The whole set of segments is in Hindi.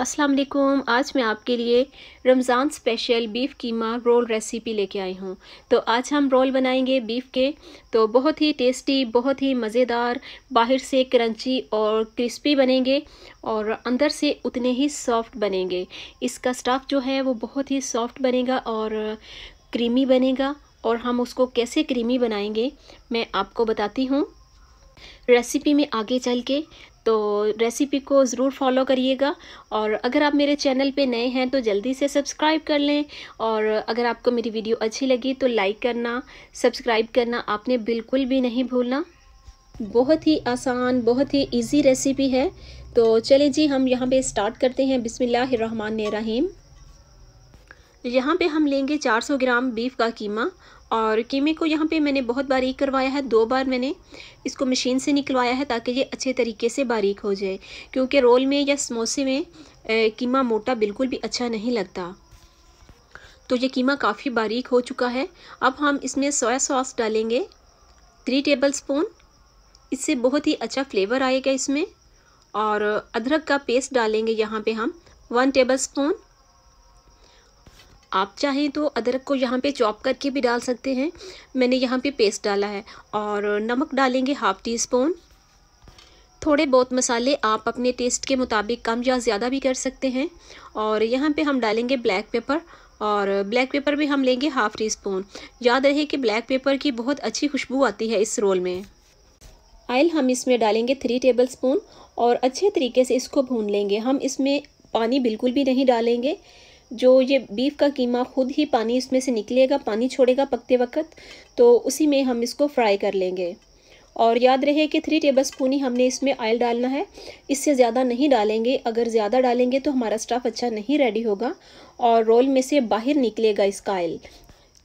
अस्सलाम वालेकुम आज मैं आपके लिए Ramzan special beef keema roll recipe लेके आई हूँ तो आज हम रोल बनाएंगे बीफ़ के तो बहुत ही टेस्टी बहुत ही मज़ेदार बाहर से क्रंची और क्रिस्पी बनेंगे और अंदर से उतने ही सॉफ्ट बनेंगे इसका स्टफ़ जो है वो बहुत ही सॉफ्ट बनेगा और क्रीमी बनेगा और हम उसको कैसे क्रीमी बनाएंगे मैं आपको बताती हूँ रेसिपी में आगे चल के तो रेसिपी को ज़रूर फॉलो करिएगा और अगर आप मेरे चैनल पे नए हैं तो जल्दी से सब्सक्राइब कर लें और अगर आपको मेरी वीडियो अच्छी लगी तो लाइक करना सब्सक्राइब करना आपने बिल्कुल भी नहीं भूलना बहुत ही आसान बहुत ही इजी रेसिपी है तो चले जी हम यहाँ पे स्टार्ट करते हैं रहीम यहाँ पे हम लेंगे 400 ग्राम बीफ का कीमा और कीमे को यहाँ पे मैंने बहुत बारीक करवाया है दो बार मैंने इसको मशीन से निकलवाया है ताकि ये अच्छे तरीके से बारीक हो जाए क्योंकि रोल में या समोसे में कीमा मोटा बिल्कुल भी अच्छा नहीं लगता तो ये कीमा काफ़ी बारीक हो चुका है अब हम इसमें सोया सॉस डालेंगे थ्री टेबल स्पून इससे बहुत ही अच्छा फ्लेवर आएगा इसमें और अदरक का पेस्ट डालेंगे यहाँ पर हम वन टेबल स्पून आप चाहें तो अदरक को यहाँ पे चॉप करके भी डाल सकते हैं मैंने यहाँ पे पेस्ट डाला है और नमक डालेंगे हाफ़ टी स्पून थोड़े बहुत मसाले आप अपने टेस्ट के मुताबिक कम या ज़्यादा भी कर सकते हैं और यहाँ पे हम डालेंगे ब्लैक पेपर और ब्लैक पेपर भी हम लेंगे हाफ़ टी स्पून याद रहे कि ब्लैक पेपर की बहुत अच्छी खुशबू आती है इस रोल में आयल हम इसमें डालेंगे थ्री टेबल स्पून और अच्छे तरीके से इसको भून लेंगे हम इसमें पानी बिल्कुल भी नहीं डालेंगे जो ये बीफ का कीमा खुद ही पानी इसमें से निकलेगा पानी छोड़ेगा पकते वक्त तो उसी में हम इसको फ्राई कर लेंगे और याद रहे कि थ्री टेबल स्पून ही हमने इसमें ऑयल डालना है इससे ज़्यादा नहीं डालेंगे अगर ज़्यादा डालेंगे तो हमारा स्टफ़ अच्छा नहीं रेडी होगा और रोल में से बाहर निकलेगा इसका ऑयल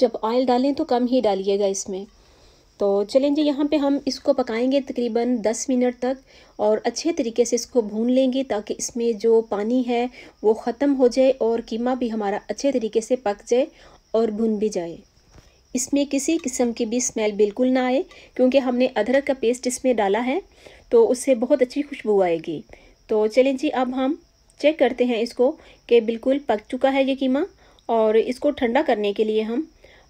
जब ऑयल डालें तो कम ही डालिएगा इसमें तो चलें जी यहाँ पे हम इसको पकाएंगे तकरीबन 10 मिनट तक और अच्छे तरीके से इसको भून लेंगे ताकि इसमें जो पानी है वो ख़त्म हो जाए और कीमा भी हमारा अच्छे तरीके से पक जाए और भून भी जाए इसमें किसी किस्म की भी स्मेल बिल्कुल ना आए क्योंकि हमने अदरक का पेस्ट इसमें डाला है तो उससे बहुत अच्छी खुशबू आएगी तो चलें जी अब हम चेक करते हैं इसको कि बिल्कुल पक चुका है ये कीमा और इसको ठंडा करने के लिए हम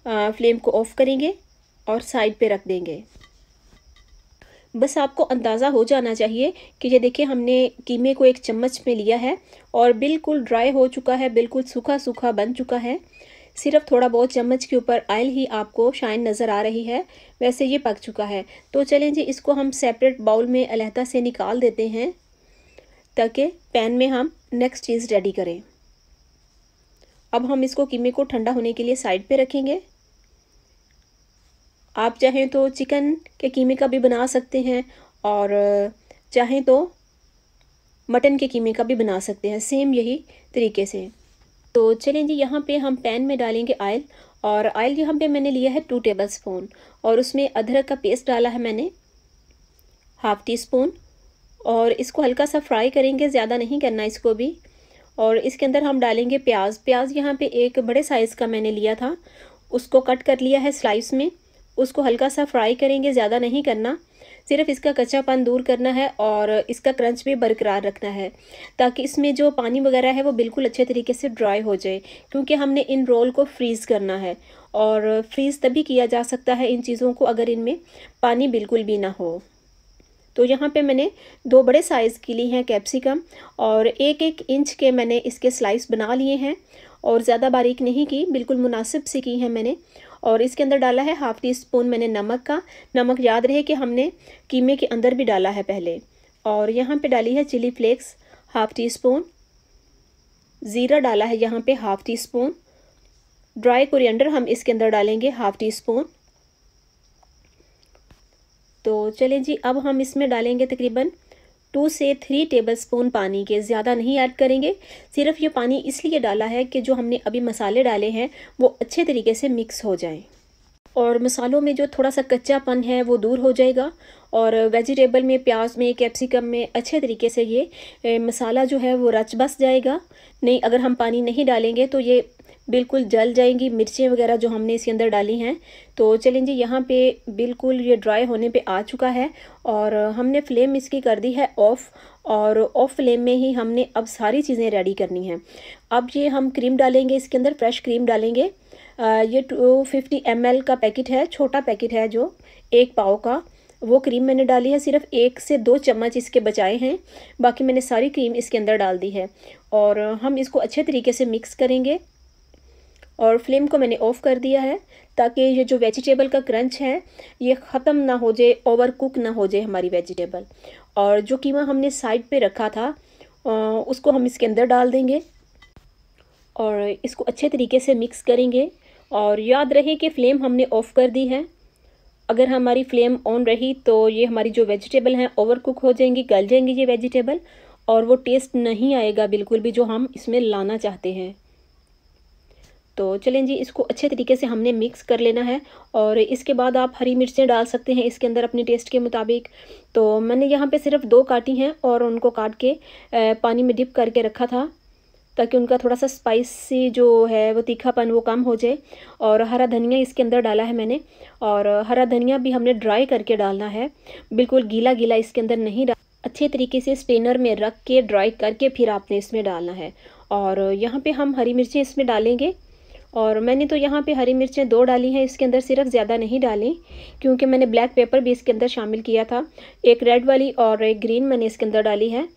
फ्लेम को ऑफ़ करेंगे और साइड पे रख देंगे बस आपको अंदाज़ा हो जाना चाहिए कि ये देखिए हमने कीमे को एक चम्मच में लिया है और बिल्कुल ड्राई हो चुका है बिल्कुल सूखा सूखा बन चुका है सिर्फ थोड़ा बहुत चम्मच के ऊपर आयल ही आपको शाइन नज़र आ रही है वैसे ये पक चुका है तो चलें जी इसको हम सेपरेट बाउल में अलहदा से निकाल देते हैं ताकि पैन में हम नेक्स्ट चीज़ रेडी करें अब हम इसको कीमे को ठंडा होने के लिए साइड पे रखेंगे आप चाहें तो चिकन के कीमे का भी बना सकते हैं और चाहें तो मटन के कीमे का भी बना सकते हैं सेम यही तरीके से तो चलें जी यहाँ पे हम पैन में डालेंगे आयल और आयल यहाँ पे मैंने लिया है टू टेबल स्पून और उसमें अदरक का पेस्ट डाला है मैंने हाफ़ टी स्पून और इसको हल्का सा फ्राई करेंगे ज़्यादा नहीं करना इसको भी और इसके अंदर हम डालेंगे प्याज प्याज यहाँ पे एक बड़े साइज़ का मैंने लिया था उसको कट कर लिया है स्लाइस में उसको हल्का सा फ्राई करेंगे ज़्यादा नहीं करना सिर्फ इसका कच्चापन दूर करना है और इसका क्रंच भी बरकरार रखना है ताकि इसमें जो पानी वगैरह है वो बिल्कुल अच्छे तरीके से ड्राई हो जाए क्योंकि हमने इन रोल को फ्रीज़ करना है और फ्रीज़ तभी किया जा सकता है इन चीज़ों को अगर इनमें पानी बिल्कुल भी ना हो तो यहाँ पे मैंने दो बड़े साइज़ की ली हैं कैप्सिकम और एक एक इंच के मैंने इसके स्लाइस बना लिए हैं और ज़्यादा बारीक नहीं की बिल्कुल मुनासिब से की है मैंने और इसके अंदर डाला है हाफ़ टी स्पून मैंने नमक का नमक याद रहे कि हमने कीमे के अंदर भी डाला है पहले और यहाँ पे डाली है chilli flakes half teaspoon ज़ीरा डाला है यहाँ पे half teaspoon dry coriander हम इसके अंदर डालेंगे हाफ़ टी स्पून तो चलें जी अब हम इसमें डालेंगे तकरीबन टू से थ्री टेबलस्पून पानी के ज़्यादा नहीं ऐड करेंगे सिर्फ ये पानी इसलिए डाला है कि जो हमने अभी मसाले डाले हैं वो अच्छे तरीके से मिक्स हो जाएं और मसालों में जो थोड़ा सा कच्चापन है वो दूर हो जाएगा और वेजिटेबल में प्याज में कैप्सिकम में अच्छे तरीके से ये मसाला जो है वो रच बस जाएगा नहीं अगर हम पानी नहीं डालेंगे तो ये बिल्कुल जल जाएंगी मिर्चें वगैरह जो हमने इसके अंदर डाली हैं तो चलें जी यहाँ पे बिल्कुल ये ड्राई होने पे आ चुका है और हमने फ्लेम इसकी कर दी है ऑफ़ और ऑफ फ्लेम में ही हमने अब सारी चीज़ें रेडी करनी हैं अब ये हम क्रीम डालेंगे इसके अंदर फ्रेश क्रीम डालेंगे आ, ये टू फिफ्टी एम एल का पैकेट है छोटा पैकेट है जो एक पाव का वो क्रीम मैंने डाली है सिर्फ एक से दो चम्मच इसके बचाए हैं बाकी मैंने सारी क्रीम इसके अंदर डाल दी है और हम इसको अच्छे तरीके से मिक्स करेंगे और फ्लेम को मैंने ऑफ़ कर दिया है ताकि ये जो वेजिटेबल का क्रंच है ये ख़त्म ना हो जाए ओवर कुक ना हो जाए हमारी वेजिटेबल और जो कीमा हमने साइड पे रखा था उसको हम इसके अंदर डाल देंगे और इसको अच्छे तरीके से मिक्स करेंगे और याद रहे कि फ्लेम हमने ऑफ़ कर दी है अगर हमारी फ्लेम ऑन रही तो ये हमारी जो वेजिटेबल हैं ओवर कुक हो जाएंगी गल जाएंगी ये वेजिटेबल और वो टेस्ट नहीं आएगा बिल्कुल भी जो हम इसमें लाना चाहते हैं तो चलें जी इसको अच्छे तरीके से हमने मिक्स कर लेना है और इसके बाद आप हरी मिर्चें डाल सकते हैं इसके अंदर अपने टेस्ट के मुताबिक तो मैंने यहाँ पे सिर्फ दो काटी हैं और उनको काट के पानी में डिप करके रखा था ताकि उनका थोड़ा सा स्पाइसी जो है वो तीखापन वो कम हो जाए और हरा धनिया इसके अंदर डाला है मैंने और हरा धनिया भी हमने ड्राई करके डालना है बिल्कुल गीला गीला इसके अंदर नहीं डाल अच्छे तरीके से स्टेनर में रख के ड्राई करके फिर आपने इसमें डालना है और यहाँ पे हम हरी मिर्चें इसमें डालेंगे और मैंने तो यहाँ पे हरी मिर्चें दो डाली हैं इसके अंदर सिर्फ ज़्यादा नहीं डाली क्योंकि मैंने ब्लैक पेपर भी इसके अंदर शामिल किया था एक रेड वाली और एक ग्रीन मैंने इसके अंदर डाली है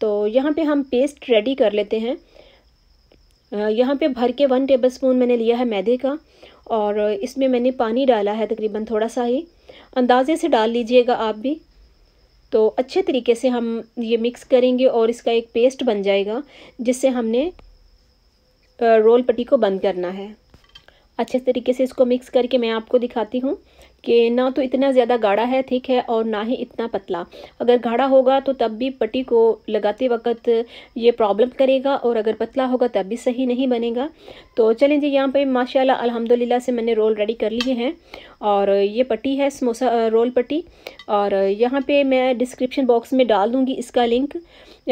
तो यहाँ पे हम पेस्ट रेडी कर लेते हैं यहाँ पे भर के वन टेबलस्पून मैंने लिया है मैदे का और इसमें मैंने पानी डाला है तकरीबन थोड़ा सा ही अंदाजे से डाल लीजिएगा आप भी तो अच्छे तरीके से हम ये मिक्स करेंगे और इसका एक पेस्ट बन जाएगा जिससे हमने रोल पट्टी को बंद करना है अच्छे तरीके से इसको मिक्स करके मैं आपको दिखाती हूँ कि ना तो इतना ज़्यादा गाढ़ा है थिक है और ना ही इतना पतला अगर गाढ़ा होगा तो तब भी पट्टी को लगाते वक्त ये प्रॉब्लम करेगा और अगर पतला होगा तब भी सही नहीं बनेगा तो चलें जी यहाँ पे माशाल्लाह अल्हम्दुलिल्लाह से मैंने रोल रेडी कर लिए हैं और ये पट्टी है समोसा रोल पट्टी और यहाँ पर मैं डिस्क्रिप्शन बॉक्स में डाल दूँगी इसका लिंक आ,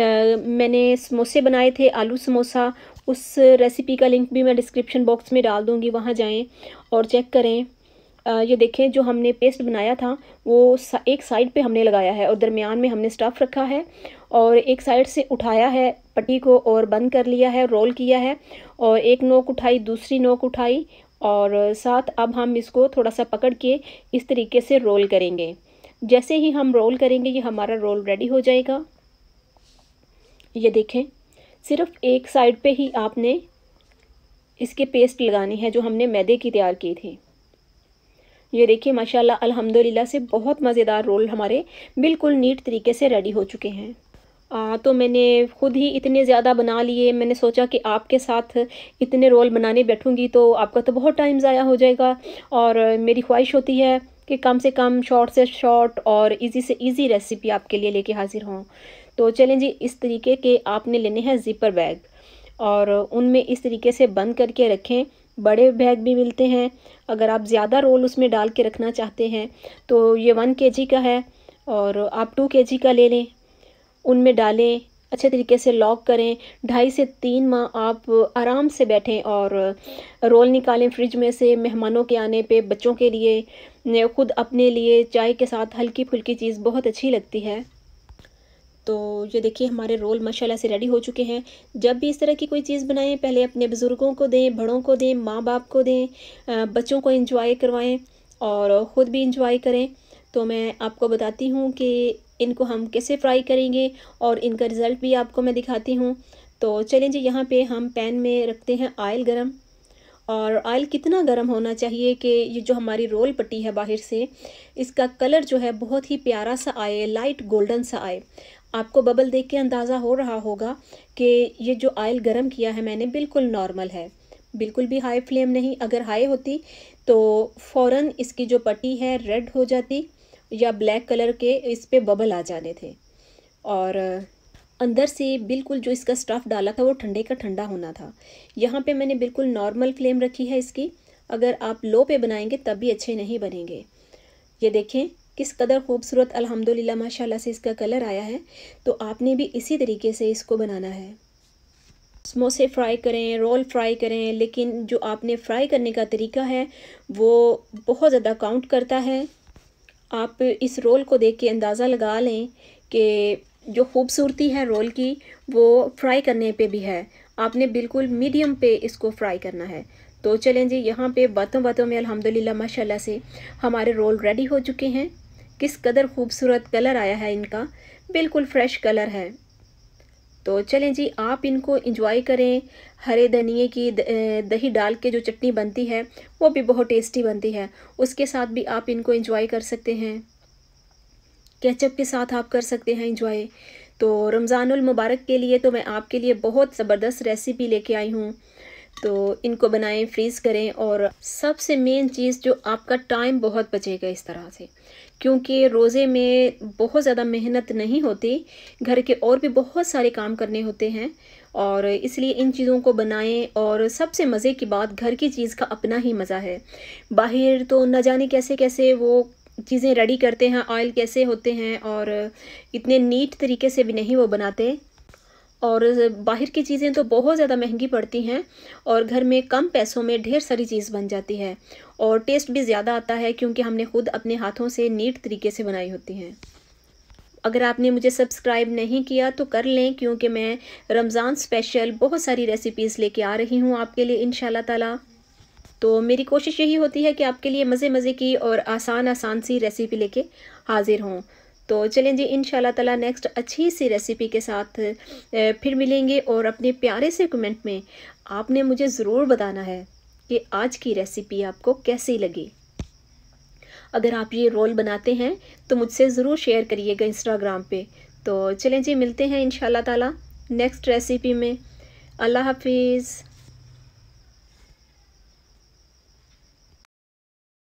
मैंने समोसे बनाए थे आलू समोसा उस रेसिपी का लिंक भी मैं डिस्क्रिप्शन बॉक्स में डाल दूँगी वहाँ जाएँ और चेक करें ये देखें जो हमने पेस्ट बनाया था वो एक साइड पे हमने लगाया है और दरमियान में हमने स्टफ़ रखा है और एक साइड से उठाया है पट्टी को और बंद कर लिया है रोल किया है और एक नोक उठाई दूसरी नोक उठाई और साथ अब हम इसको थोड़ा सा पकड़ के इस तरीके से रोल करेंगे जैसे ही हम रोल करेंगे ये हमारा रोल रेडी हो जाएगा ये देखें सिर्फ एक साइड पे ही आपने इसके पेस्ट लगानी है जो हमने मैदे की तैयार की थी ये देखिए माशाल्लाह अल्हम्दुलिल्लाह से बहुत मज़ेदार रोल हमारे बिल्कुल नीट तरीके से रेडी हो चुके हैं आ, तो मैंने ख़ुद ही इतने ज़्यादा बना लिए मैंने सोचा कि आपके साथ इतने रोल बनाने बैठूँगी तो आपका तो बहुत टाइम ज़ाया हो जाएगा और मेरी ख्वाहिश होती है कि कम से कम शॉर्ट से शॉर्ट और इजी से इजी रेसिपी आपके लिए लेके हाजिर हों तो चलें जी इस तरीके के आपने लेने हैं ज़िपर बैग और उनमें इस तरीके से बंद करके रखें बड़े बैग भी मिलते हैं अगर आप ज़्यादा रोल उसमें डाल के रखना चाहते हैं तो ये वन के जी का है और आप टू के जी का ले लें उनमें डालें अच्छे तरीके से लॉक करें ढाई से तीन माह आप आराम से बैठें और रोल निकालें फ्रिज में से मेहमानों के आने पे बच्चों के लिए ख़ुद अपने लिए चाय के साथ हल्की फुल्की चीज़ बहुत अच्छी लगती है तो ये देखिए हमारे रोल माशाल्लाह से रेडी हो चुके हैं जब भी इस तरह की कोई चीज़ बनाएं पहले अपने बुज़ुर्गों को दें बड़ों को दें माँ बाप को दें बच्चों को इंजॉय करवाएं और ख़ुद भी इंजॉय करें तो मैं आपको बताती हूँ कि इनको हम कैसे फ्राई करेंगे और इनका रिज़ल्ट भी आपको मैं दिखाती हूँ तो चलें जी यहाँ पे हम पैन में रखते हैं आयल गरम और आयल कितना गर्म होना चाहिए कि ये जो हमारी रोल पट्टी है बाहर से इसका कलर जो है बहुत ही प्यारा सा आए लाइट गोल्डन सा आए आपको बबल देख के अंदाज़ा हो रहा होगा कि ये जो आयल गर्म किया है मैंने बिल्कुल नॉर्मल है बिल्कुल भी हाई फ्लेम नहीं अगर हाई होती तो फ़ौर इसकी जो पट्टी है रेड हो जाती या ब्लैक कलर के इस पर बबल आ जाने थे और अंदर से बिल्कुल जो इसका स्टफ़ डाला था वो ठंडे का ठंडा होना था यहाँ पे मैंने बिल्कुल नॉर्मल फ्लेम रखी है इसकी अगर आप लो पे बनाएंगे तब भी अच्छे नहीं बनेंगे ये देखें किस कदर खूबसूरत अल्हम्दुलिल्लाह माशाल्लाह से इसका कलर आया है तो आपने भी इसी तरीके से इसको बनाना है समोसे फ्राई करें रोल फ्राई करें लेकिन जो आपने फ्राई करने का तरीका है वो बहुत ज़्यादा काउंट करता है आप इस रोल को देख के अंदाज़ा लगा लें कि जो खूबसूरती है रोल की वो फ्राई करने पे भी है आपने बिल्कुल मीडियम पे इसको फ्राई करना है तो चलें जी यहाँ पे बातों बातों में अल्हम्दुलिल्लाह माशाल्लाह से हमारे रोल रेडी हो चुके हैं किस कदर खूबसूरत कलर आया है इनका बिल्कुल फ्रेश कलर है तो चलें जी आप इनको इंजॉय करें हरे धनिए की दही डाल के जो चटनी बनती है वो भी बहुत टेस्टी बनती है उसके साथ भी आप इनको इंजॉय कर सकते हैं कैचअप के साथ आप कर सकते हैं इंजॉय तो रमज़ानुल मुबारक के लिए तो मैं आपके लिए बहुत ज़बरदस्त रेसिपी लेके आई हूँ तो इनको बनाएं फ्रीज़ करें और सबसे मेन चीज़ जो आपका टाइम बहुत बचेगा इस तरह से क्योंकि रोज़े में बहुत ज़्यादा मेहनत नहीं होती घर के और भी बहुत सारे काम करने होते हैं और इसलिए इन चीज़ों को बनाएं और सबसे मज़े की बात घर की चीज़ का अपना ही मज़ा है बाहर तो न जाने कैसे कैसे वो चीज़ें रेडी करते हैं ऑयल कैसे होते हैं और इतने नीट तरीके से भी नहीं वो बनाते और बाहर की चीज़ें तो बहुत ज़्यादा महंगी पड़ती हैं और घर में कम पैसों में ढेर सारी चीज़ बन जाती है और टेस्ट भी ज़्यादा आता है क्योंकि हमने खुद अपने हाथों से नीट तरीके से बनाई होती हैं अगर आपने मुझे सब्सक्राइब नहीं किया तो कर लें क्योंकि मैं रमज़ान स्पेशल बहुत सारी रेसिपीज़ लेके आ रही हूँ आपके लिए इन ताला तो मेरी कोशिश यही होती है कि आपके लिए मज़े मज़े की और आसान आसान सी रेसिपी लेके हाज़िर हों तो चलें जी इन ताला नेक्स्ट अच्छी सी रेसिपी के साथ फिर मिलेंगे और अपने प्यारे से कमेंट में आपने मुझे ज़रूर बताना है कि आज की रेसिपी आपको कैसी लगी अगर आप ये रोल बनाते हैं तो मुझसे ज़रूर शेयर करिएगा इंस्टाग्राम पे तो चलें जी मिलते हैं इन ताला नेक्स्ट रेसिपी में अल्लाह हाफिज़